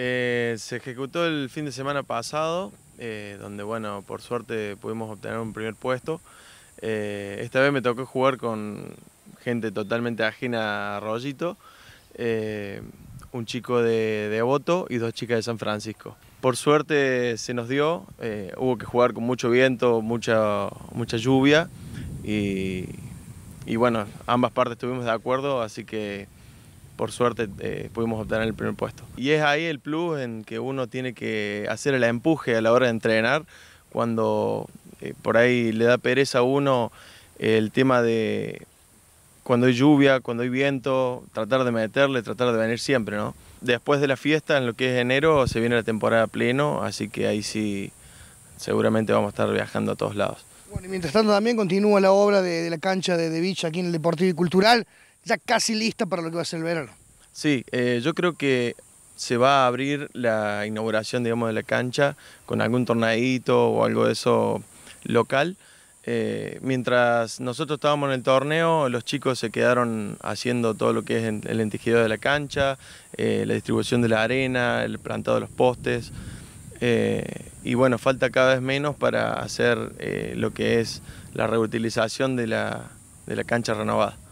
Eh, se ejecutó el fin de semana pasado, eh, donde bueno, por suerte pudimos obtener un primer puesto. Eh, esta vez me tocó jugar con gente totalmente ajena a Rollito, un chico de Devoto y dos chicas de San Francisco. Por suerte se nos dio, hubo que jugar con mucho viento, mucha, mucha lluvia y, y bueno, ambas partes estuvimos de acuerdo, así que por suerte eh, pudimos obtener el primer puesto. Y es ahí el plus en que uno tiene que hacer el empuje a la hora de entrenar, cuando eh, por ahí le da pereza a uno el tema de cuando hay lluvia, cuando hay viento, tratar de meterle, tratar de venir siempre, ¿no? Después de la fiesta, en lo que es enero, se viene la temporada pleno, así que ahí sí seguramente vamos a estar viajando a todos lados. Bueno, y mientras tanto también continúa la obra de, la cancha de, de aquí en el Deportivo y Cultural ya casi lista para lo que va a ser el verano. Sí, eh, yo creo que se va a abrir la inauguración, digamos, de la cancha con algún tornadito o algo de eso local. Eh, mientras nosotros estábamos en el torneo, los chicos se quedaron haciendo todo lo que es el entigido de la cancha, eh, la distribución de la arena, el plantado de los postes. y bueno, falta cada vez menos para hacer lo que es la reutilización de la, de la cancha renovada.